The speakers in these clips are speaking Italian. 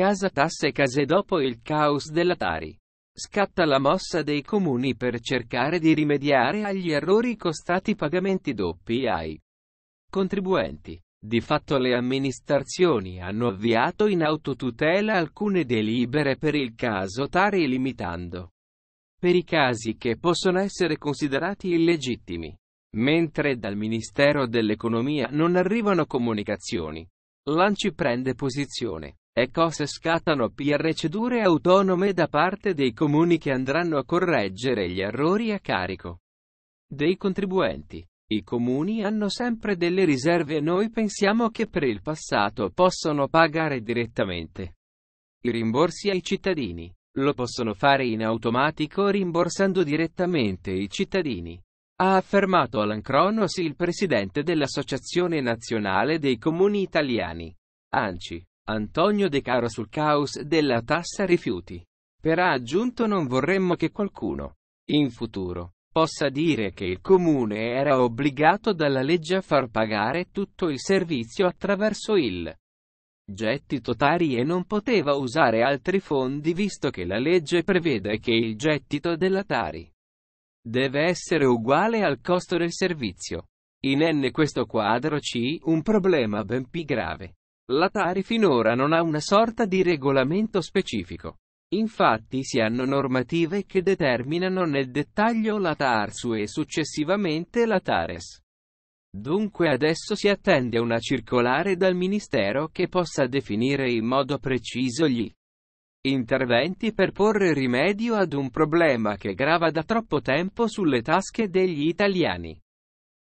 casa tasse case dopo il caos della Tari. Scatta la mossa dei comuni per cercare di rimediare agli errori costati pagamenti doppi ai contribuenti. Di fatto le amministrazioni hanno avviato in autotutela alcune delibere per il caso Tari limitando per i casi che possono essere considerati illegittimi. Mentre dal Ministero dell'Economia non arrivano comunicazioni, l'ANCI prende posizione. E ECOS scattano procedure autonome da parte dei comuni che andranno a correggere gli errori a carico dei contribuenti. I comuni hanno sempre delle riserve e noi pensiamo che per il passato possono pagare direttamente i rimborsi ai cittadini. Lo possono fare in automatico rimborsando direttamente i cittadini. Ha affermato Alan Cronos il presidente dell'Associazione Nazionale dei Comuni Italiani. ANCI. Antonio De Caro sul caos della tassa rifiuti. Per ha aggiunto non vorremmo che qualcuno, in futuro, possa dire che il comune era obbligato dalla legge a far pagare tutto il servizio attraverso il gettito Tari e non poteva usare altri fondi visto che la legge prevede che il gettito della Tari deve essere uguale al costo del servizio. In N questo quadro C, un problema ben più grave. L'Atari finora non ha una sorta di regolamento specifico. Infatti si hanno normative che determinano nel dettaglio la TARSU e successivamente la TARES. Dunque adesso si attende una circolare dal Ministero che possa definire in modo preciso gli interventi per porre rimedio ad un problema che grava da troppo tempo sulle tasche degli italiani.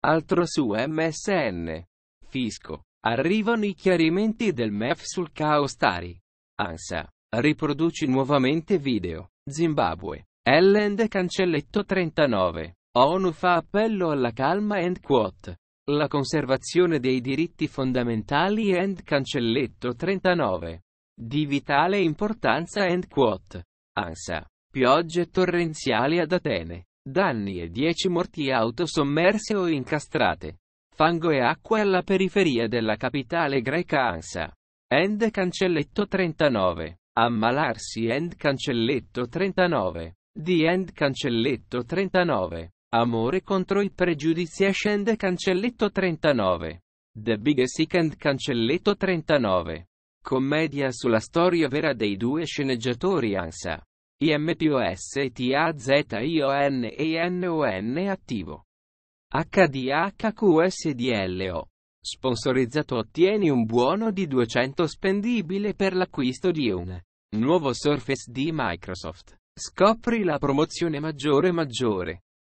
Altro su MSN. Fisco. Arrivano i chiarimenti del MEF sul caos Tari. ANSA. Riproduci nuovamente video. Zimbabwe. Ellend cancelletto 39. ONU fa appello alla calma and quote. La conservazione dei diritti fondamentali and cancelletto 39. Di vitale importanza and quote. ANSA. Piogge torrenziali ad Atene. Danni e 10 morti auto sommerse o incastrate fango e acqua alla periferia della capitale greca Ansa. End cancelletto 39. Ammalarsi end cancelletto 39. Di end cancelletto 39. Amore contro i pregiudizi end cancelletto 39. The Big Sick End cancelletto 39. Commedia sulla storia vera dei due sceneggiatori Ansa. IMPOSTAZIONENON attivo. HDHQSDLO. Sponsorizzato ottieni un buono di 200 spendibile per l'acquisto di un nuovo Surface di Microsoft. Scopri la promozione maggiore maggiore.